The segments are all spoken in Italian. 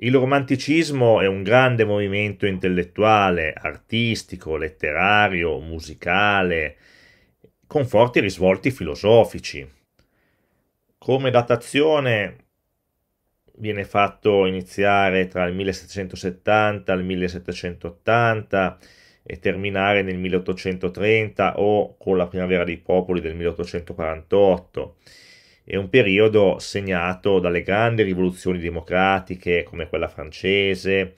Il romanticismo è un grande movimento intellettuale, artistico, letterario, musicale, con forti risvolti filosofici. Come datazione viene fatto iniziare tra il 1770 e il 1780 e terminare nel 1830 o con la primavera dei popoli del 1848 è un periodo segnato dalle grandi rivoluzioni democratiche come quella francese,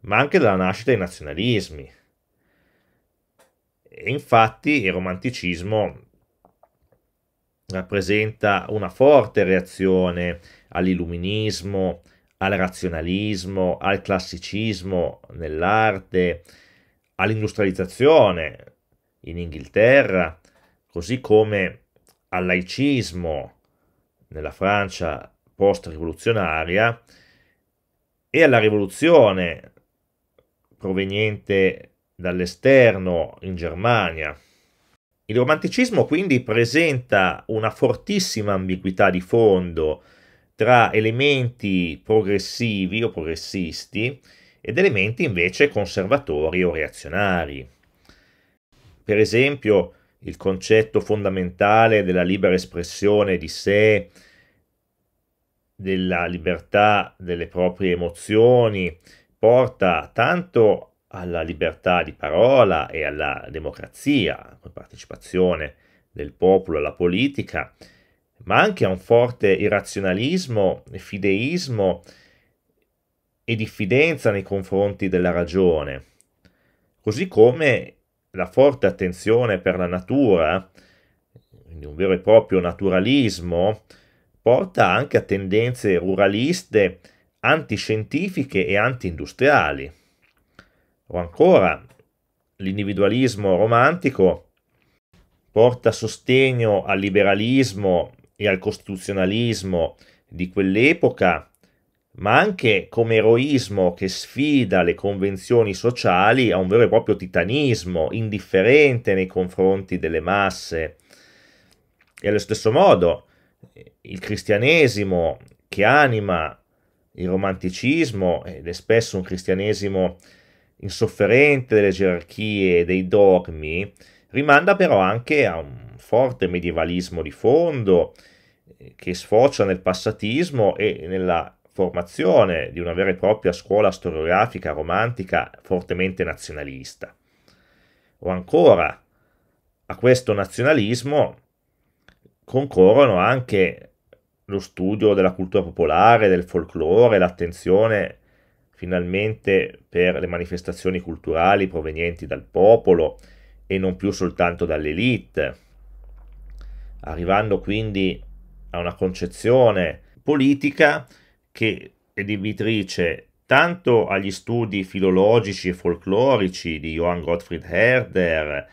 ma anche dalla nascita dei nazionalismi. E infatti il romanticismo rappresenta una forte reazione all'illuminismo, al razionalismo, al classicismo nell'arte, all'industrializzazione in Inghilterra, così come al laicismo nella Francia post-rivoluzionaria e alla rivoluzione proveniente dall'esterno in Germania. Il romanticismo quindi presenta una fortissima ambiguità di fondo tra elementi progressivi o progressisti ed elementi invece conservatori o reazionari. Per esempio, il concetto fondamentale della libera espressione di sé, della libertà delle proprie emozioni, porta tanto alla libertà di parola e alla democrazia, con partecipazione del popolo alla politica, ma anche a un forte irrazionalismo, fideismo e diffidenza nei confronti della ragione, così come la forte attenzione per la natura, quindi un vero e proprio naturalismo, porta anche a tendenze ruraliste antiscientifiche e antiindustriali. O ancora, l'individualismo romantico porta sostegno al liberalismo e al costituzionalismo di quell'epoca ma anche come eroismo che sfida le convenzioni sociali a un vero e proprio titanismo, indifferente nei confronti delle masse. E allo stesso modo, il cristianesimo che anima il romanticismo ed è spesso un cristianesimo insofferente delle gerarchie, dei dogmi, rimanda però anche a un forte medievalismo di fondo eh, che sfocia nel passatismo e nella formazione di una vera e propria scuola storiografica romantica fortemente nazionalista. O ancora, a questo nazionalismo concorrono anche lo studio della cultura popolare, del folklore, l'attenzione finalmente per le manifestazioni culturali provenienti dal popolo e non più soltanto dall'elite, arrivando quindi a una concezione politica che è debitrice tanto agli studi filologici e folclorici di Johann Gottfried Herder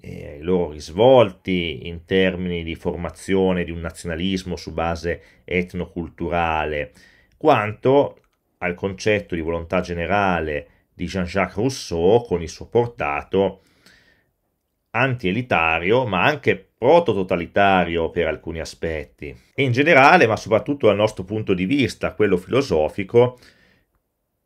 e ai loro risvolti in termini di formazione di un nazionalismo su base etnoculturale, quanto al concetto di volontà generale di Jean-Jacques Rousseau con il suo portato anti-elitario, ma anche proto-totalitario per alcuni aspetti e in generale, ma soprattutto dal nostro punto di vista, quello filosofico,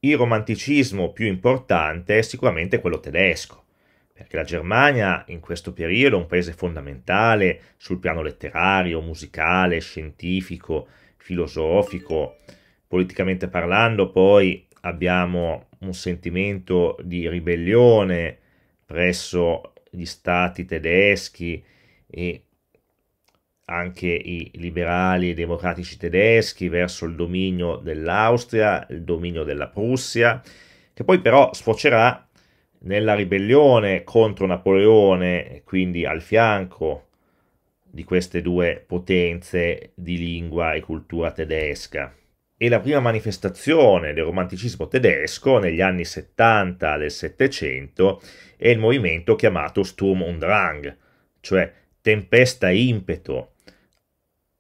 il romanticismo più importante è sicuramente quello tedesco, perché la Germania in questo periodo è un paese fondamentale sul piano letterario, musicale, scientifico, filosofico, politicamente parlando, poi abbiamo un sentimento di ribellione presso gli stati tedeschi e anche i liberali e democratici tedeschi verso il dominio dell'Austria, il dominio della Prussia, che poi però sfocerà nella ribellione contro Napoleone, quindi al fianco di queste due potenze di lingua e cultura tedesca. E la prima manifestazione del romanticismo tedesco negli anni 70 del Settecento è il movimento chiamato Sturm und Drang, cioè tempesta e impeto,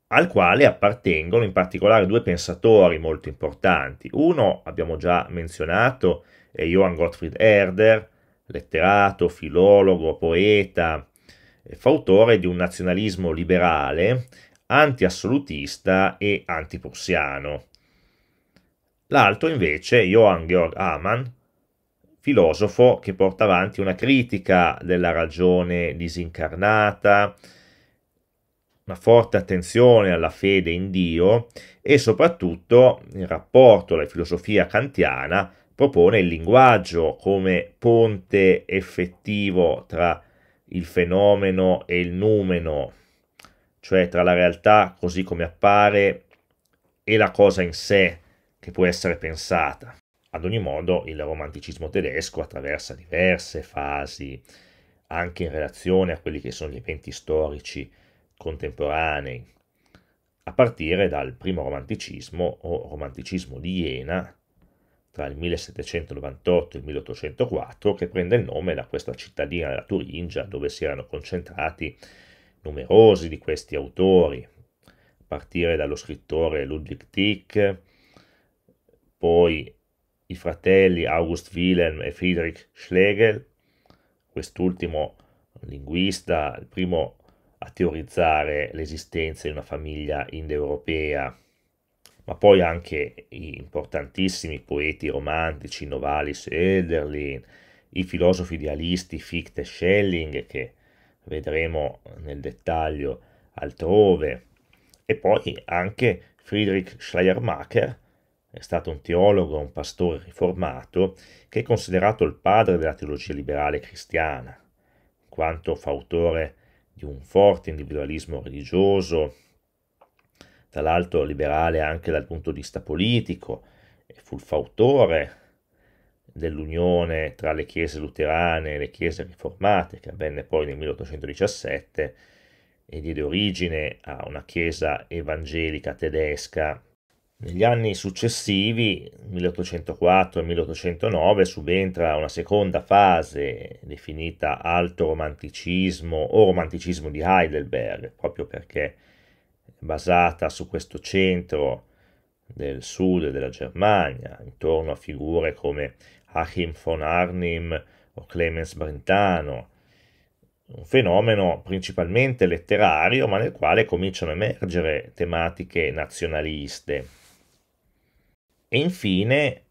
al quale appartengono in particolare due pensatori molto importanti. Uno abbiamo già menzionato, è Johann Gottfried Herder, letterato, filologo, poeta, fautore di un nazionalismo liberale, antiassolutista e antiprussiano. L'altro invece, Johann Georg Amann, filosofo che porta avanti una critica della ragione disincarnata, una forte attenzione alla fede in Dio e soprattutto in rapporto alla filosofia kantiana propone il linguaggio come ponte effettivo tra il fenomeno e il numeno, cioè tra la realtà così come appare e la cosa in sé che può essere pensata. Ad ogni modo, il romanticismo tedesco attraversa diverse fasi, anche in relazione a quelli che sono gli eventi storici contemporanei, a partire dal primo romanticismo o romanticismo di Jena tra il 1798 e il 1804 che prende il nome da questa cittadina della Turingia dove si erano concentrati numerosi di questi autori, a partire dallo scrittore Ludwig Tick, poi i fratelli August Wilhelm e Friedrich Schlegel, quest'ultimo linguista, il primo a teorizzare l'esistenza di una famiglia indoeuropea, ma poi anche gli importantissimi poeti romantici Novalis e Ederlin, i filosofi idealisti Fichte e Schelling, che vedremo nel dettaglio altrove, e poi anche Friedrich Schleiermacher, è stato un teologo, un pastore riformato che è considerato il padre della teologia liberale cristiana, in quanto fautore di un forte individualismo religioso, tra l'altro liberale anche dal punto di vista politico, e fu il fautore dell'unione tra le chiese luterane e le chiese riformate, che avvenne poi nel 1817 e diede origine a una chiesa evangelica tedesca negli anni successivi, 1804-1809, subentra una seconda fase definita alto romanticismo o romanticismo di Heidelberg, proprio perché basata su questo centro del sud della Germania, intorno a figure come Achim von Arnim o Clemens Brentano, un fenomeno principalmente letterario ma nel quale cominciano a emergere tematiche nazionaliste. E infine,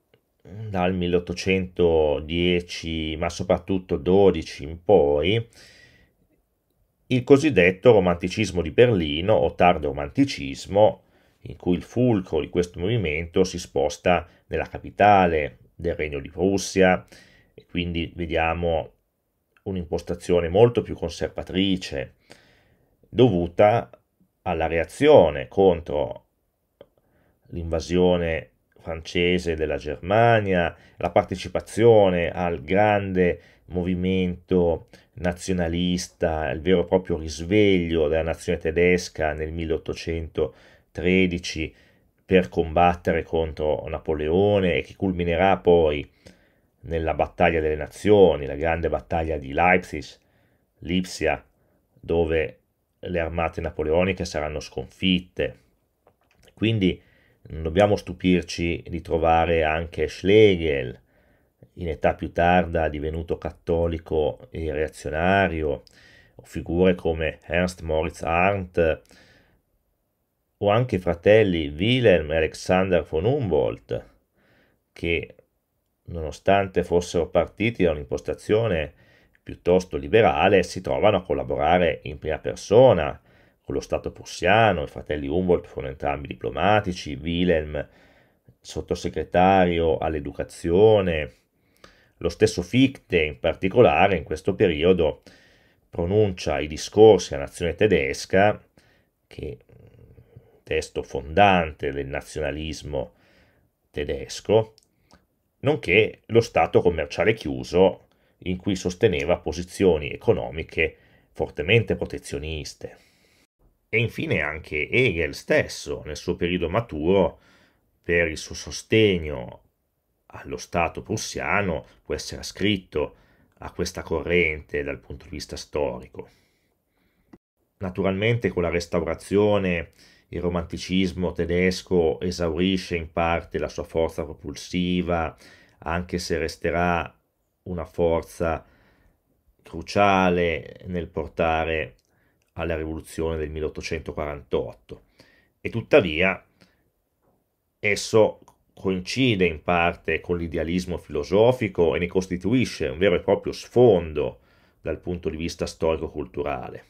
dal 1810, ma soprattutto 12 in poi, il cosiddetto romanticismo di Berlino o tardo romanticismo, in cui il fulcro di questo movimento si sposta nella capitale del Regno di Prussia e quindi vediamo un'impostazione molto più conservatrice dovuta alla reazione contro l'invasione francese della Germania, la partecipazione al grande movimento nazionalista, il vero e proprio risveglio della nazione tedesca nel 1813 per combattere contro Napoleone e che culminerà poi nella battaglia delle nazioni, la grande battaglia di Leipzig, Lipsia, dove le armate napoleoniche saranno sconfitte. Quindi non dobbiamo stupirci di trovare anche Schlegel, in età più tarda divenuto cattolico e reazionario, o figure come Ernst Moritz Arndt, o anche i fratelli Wilhelm e Alexander von Humboldt, che nonostante fossero partiti da un'impostazione piuttosto liberale, si trovano a collaborare in prima persona con lo Stato prussiano, i fratelli Humboldt furono entrambi diplomatici, Wilhelm sottosegretario all'educazione, lo stesso Fichte in particolare in questo periodo pronuncia i discorsi a nazione tedesca, che è mm, un testo fondante del nazionalismo tedesco, nonché lo Stato commerciale chiuso in cui sosteneva posizioni economiche fortemente protezioniste e infine anche Hegel stesso nel suo periodo maturo per il suo sostegno allo Stato prussiano può essere ascritto a questa corrente dal punto di vista storico. Naturalmente con la restaurazione il romanticismo tedesco esaurisce in parte la sua forza propulsiva, anche se resterà una forza cruciale nel portare alla rivoluzione del 1848 e tuttavia esso coincide in parte con l'idealismo filosofico e ne costituisce un vero e proprio sfondo dal punto di vista storico-culturale.